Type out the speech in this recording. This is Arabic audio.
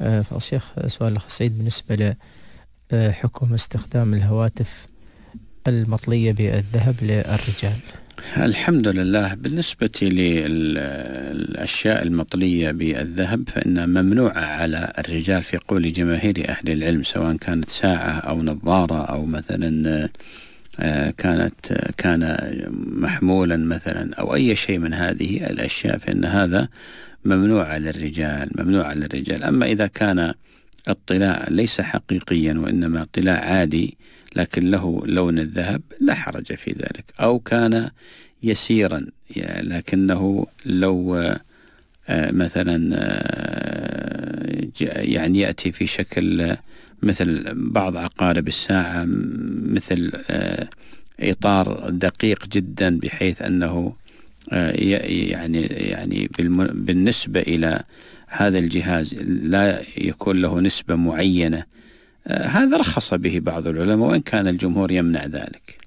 آه، فالشيخ آه، سؤال الأخ سعيد بالنسبة لحكم آه، استخدام الهواتف المطلية بالذهب للرجال الحمد لله بالنسبة للأشياء المطلية بالذهب فإنها ممنوعة على الرجال في قول جماهير أهل العلم سواء كانت ساعة أو نظارة أو مثلا كانت كان محمولا مثلا أو أي شيء من هذه الأشياء فإن هذا ممنوع على الرجال ممنوع على الرجال أما إذا كان الطلاء ليس حقيقيا وإنما طلاء عادي لكن له لون الذهب لا حرج في ذلك أو كان يسيرا لكنه لو آه، مثلا آه، يعني يأتي في شكل مثل بعض عقارب الساعة مثل آه، إطار دقيق جدا بحيث أنه آه، يعني يعني بالنسبة إلى هذا الجهاز لا يكون له نسبة معينة آه، هذا رخص به بعض العلماء وإن كان الجمهور يمنع ذلك